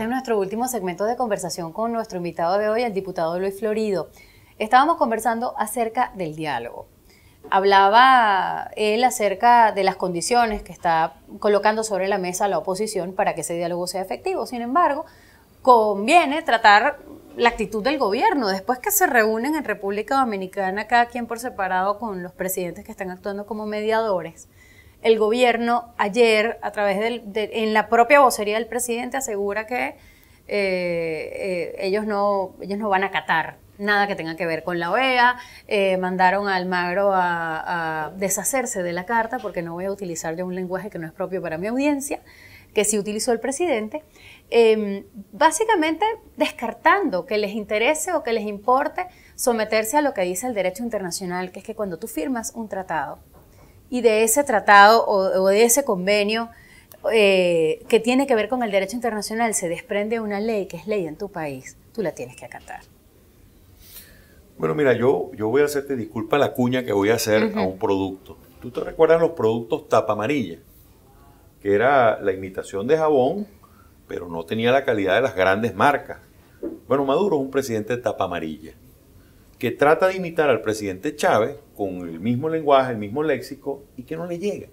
En este nuestro último segmento de conversación con nuestro invitado de hoy, el diputado Luis Florido. Estábamos conversando acerca del diálogo. Hablaba él acerca de las condiciones que está colocando sobre la mesa la oposición para que ese diálogo sea efectivo. Sin embargo, conviene tratar la actitud del gobierno. Después que se reúnen en República Dominicana, cada quien por separado con los presidentes que están actuando como mediadores, el gobierno ayer, a través de, en la propia vocería del presidente, asegura que eh, eh, ellos, no, ellos no van a acatar nada que tenga que ver con la OEA. Eh, mandaron a Almagro a, deshacerse de la carta porque no voy a utilizar ya un lenguaje que no es propio para mi audiencia, que sí utilizó el presidente. Em, básicamente descartando que les interese o que les importe someterse a lo que dice el derecho internacional, que es que cuando tú firmas un tratado, y de ese tratado o, de ese convenio eh, que tiene que ver con el derecho internacional se desprende una ley que es ley en tu país, tú la tienes que acatar. Bueno, mira, yo, yo voy a hacerte disculpa la cuña que voy a hacer a un producto. ¿Tú te recuerdas los productos tapa amarilla? Que era la imitación de jabón, pero no tenía la calidad de las grandes marcas. Bueno, Maduro es un presidente de tapa amarilla que trata de imitar al presidente Chávez con el mismo lenguaje, el mismo léxico y que no le llega.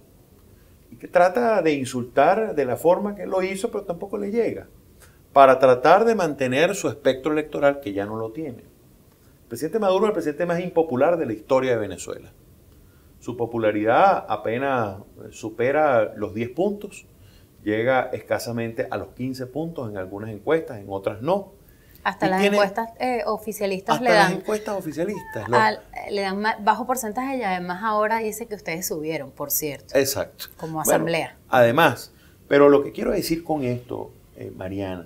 Y que trata de insultar de la forma que lo hizo, pero tampoco le llega. Para tratar de mantener su espectro electoral que ya no lo tiene. El presidente Maduro es el presidente más impopular de la historia de Venezuela. Su popularidad apenas supera los 10 puntos, llega escasamente a los 15 puntos en algunas encuestas, en otras no hasta las encuestas eh, oficialistas le dan. Las encuestas oficialistas, ¿no? le dan bajo porcentaje y además ahora dice que ustedes subieron, por cierto. Exacto. Como asamblea. además, pero lo que quiero decir con esto, eh, Mariana,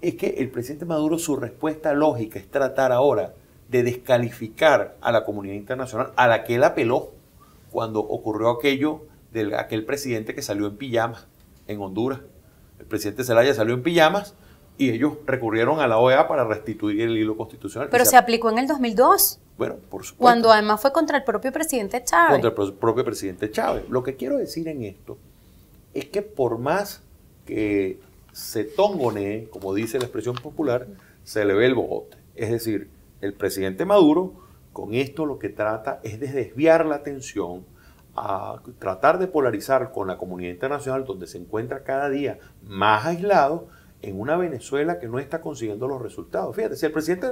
es que el presidente Maduro, su respuesta lógica es tratar ahora de descalificar a la comunidad internacional a la que él apeló cuando ocurrió aquello del aquel presidente que salió en pijamas en Honduras. El presidente Zelaya salió en pijamas y ellos recurrieron a la OEA para restituir el hilo constitucional. Pero se, aplicó en el 2002. Bueno, por supuesto. Cuando además fue contra el propio presidente Chávez. Contra el propio presidente Chávez. Lo que quiero decir en esto es que por más que se tongonee, como dice la expresión popular, se le ve el bogote. Es decir, el presidente Maduro con esto lo que trata es de desviar la atención a tratar de polarizar con la comunidad internacional donde se encuentra cada día más aislado en una Venezuela que no está consiguiendo los resultados. Fíjate, si al presidente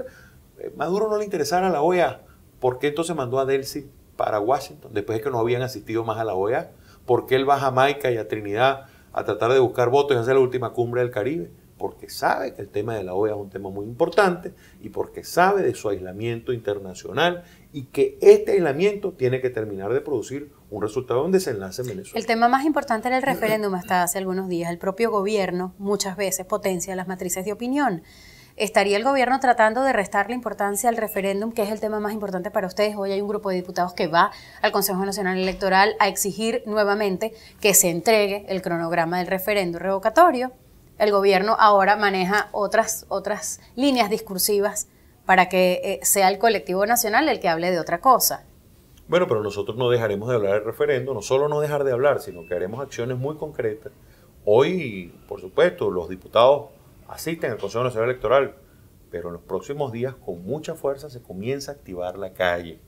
eh, Maduro no le interesara la OEA, ¿por qué entonces mandó a Delcy para Washington? Después de que no habían asistido más a la OEA. ¿Por qué él va a Jamaica y a Trinidad a tratar de buscar votos y hacer la última cumbre del Caribe? Porque sabe que el tema de la OEA es un tema muy importante y porque sabe de su aislamiento internacional y que este aislamiento tiene que terminar de producir un resultado, un desenlace en Venezuela. El tema más importante en el referéndum hasta hace algunos días. El propio gobierno muchas veces potencia las matrices de opinión. ¿Estaría el gobierno tratando de restar la importancia al referéndum, que es el tema más importante para ustedes? Hoy hay un grupo de diputados que va al Consejo Nacional Electoral a exigir nuevamente que se entregue el cronograma del referéndum revocatorio. El gobierno ahora maneja otras, otras líneas discursivas para que eh, sea el colectivo nacional el que hable de otra cosa. Bueno, pero nosotros no dejaremos de hablar del referendo, no solo no dejar de hablar, sino que haremos acciones muy concretas. Hoy, por supuesto, los diputados asisten al Consejo Nacional Electoral, pero en los próximos días con mucha fuerza se comienza a activar la calle.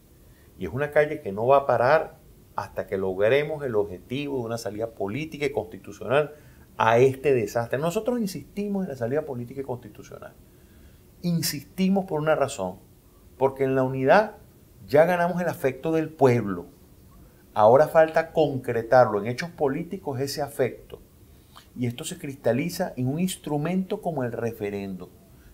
Y es una calle que no va a parar hasta que logremos el objetivo de una salida política y constitucional a este desastre. Nosotros insistimos en la salida política y constitucional. Insistimos por una razón, porque en la unidad ya ganamos el afecto del pueblo. Ahora falta concretarlo en hechos políticos ese afecto. Y esto se cristaliza en un instrumento como el referendo.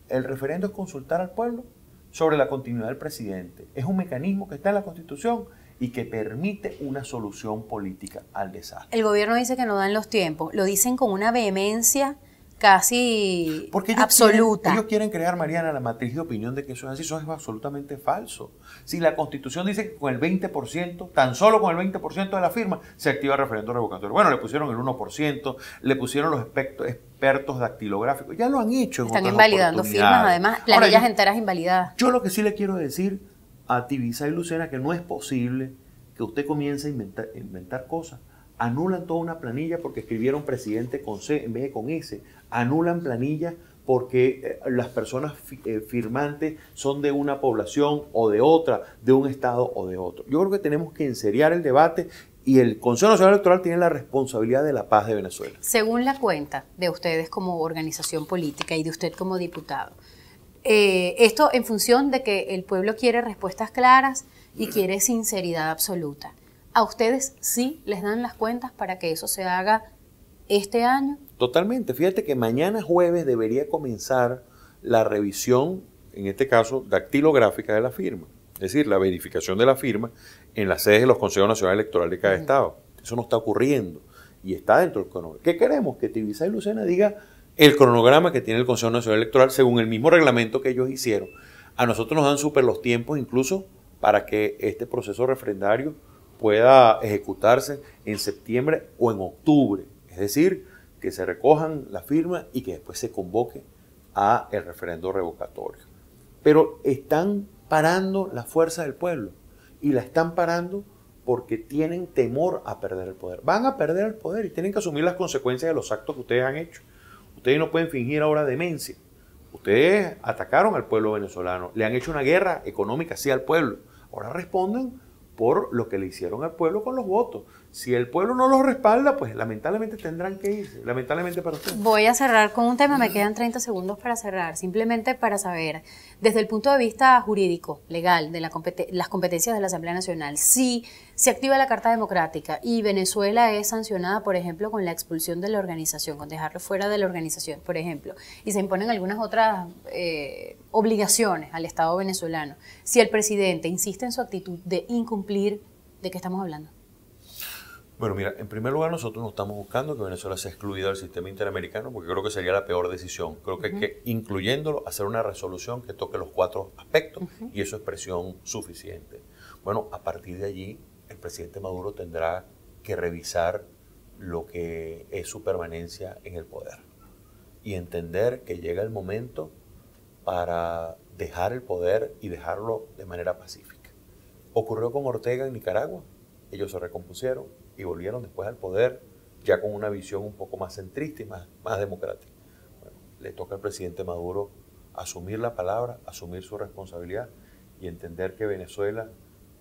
El referendo es consultar al pueblo sobre la continuidad del presidente. Es un mecanismo que está en la Constitución y que permite una solución política al desastre. El gobierno dice que no dan los tiempos, lo dicen con una vehemencia casi Porque ellos absoluta. Quieren, ellos quieren crear, Mariana, la matriz de opinión de que eso es así. Eso es absolutamente falso. Si la Constitución dice que con el 20%, tan solo con el 20% de la firma, se activa el referendo revocatorio. Bueno, le pusieron el 1%, le pusieron los expertos dactilográficos. Ya lo han hecho. En Están invalidando firmas, además, planillas Ahora, enteras invalidadas. Yo lo que sí le quiero decir a Tibisa y Lucena que no es posible que usted comience a inventar cosas anulan toda una planilla porque escribieron presidente con C en vez de con S, anulan planilla porque eh, las personas eh, firmantes son de una población o de otra, de un estado o de otro. Yo creo que tenemos que enseriar el debate y el Consejo Nacional Electoral tiene la responsabilidad de la paz de Venezuela. Según la cuenta de ustedes como organización política y de usted como diputado, eh, esto en función de que el pueblo quiere respuestas claras y quiere sinceridad absoluta a ustedes sí les dan las cuentas para que eso se haga este año. Totalmente, fíjate que mañana jueves debería comenzar la revisión, en este caso, dactilográfica de la firma, es decir, la verificación de la firma en las sedes de los consejos nacionales electorales de cada estado. Eso no está ocurriendo y está dentro del cronograma. ¿Qué queremos? Que Tibisa y Lucena diga el cronograma que tiene el Consejo Nacional Electoral según el mismo reglamento que ellos hicieron. A nosotros nos dan super los tiempos incluso para que este proceso refrendario pueda ejecutarse en septiembre o en octubre. Es decir, que se recojan las firmas y que después se convoque a el referendo revocatorio. Pero están parando la fuerza del pueblo y la están parando porque tienen temor a perder el poder. Van a perder el poder y tienen que asumir las consecuencias de los actos que ustedes han hecho. Ustedes no pueden fingir ahora demencia. Ustedes atacaron al pueblo venezolano, le han hecho una guerra económica así al pueblo. Ahora respondan por lo que le hicieron al pueblo con los votos. Si el pueblo no los respalda, pues lamentablemente tendrán que irse, lamentablemente para ustedes. Voy a cerrar con un tema, me quedan 30 segundos para cerrar, simplemente para saber, desde el punto de vista jurídico, legal, de las competencias de la Asamblea Nacional, si se activa la Carta Democrática y Venezuela es sancionada, por ejemplo, con la expulsión de la organización, con dejarlo fuera de la organización, por ejemplo, y se imponen algunas otras eh, obligaciones al Estado venezolano, si el presidente insiste en su actitud de incumplir, ¿de qué estamos hablando? Bueno, mira, en primer lugar nosotros no estamos buscando que Venezuela sea excluida del sistema interamericano porque creo que sería la peor decisión. Creo que, hay que incluyéndolo, hacer una resolución que toque los cuatro aspectos y eso es presión suficiente. Bueno, a partir de allí, el presidente Maduro tendrá que revisar lo que es su permanencia en el poder y entender que llega el momento para dejar el poder y dejarlo de manera pacífica. Ocurrió con Ortega en Nicaragua, ellos se recompusieron, y volvieron después al poder ya con una visión un poco más centrista y más, más democrática. Bueno, le toca al presidente Maduro asumir la palabra, asumir su responsabilidad y entender que Venezuela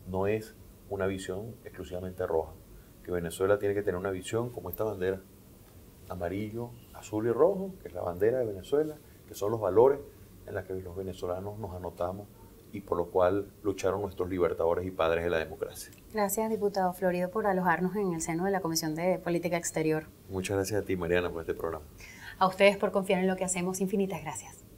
no es una visión exclusivamente roja, que Venezuela tiene que tener una visión como esta bandera, amarillo, azul y rojo, que es la bandera de Venezuela, que son los valores en los que los venezolanos nos anotamos y por lo cual lucharon nuestros libertadores y padres de la democracia. Gracias, diputado Florido, por alojarnos en el seno de la Comisión de Política Exterior. Muchas gracias a ti, Mariana, por este programa. A ustedes por confiar en lo que hacemos. Infinitas gracias.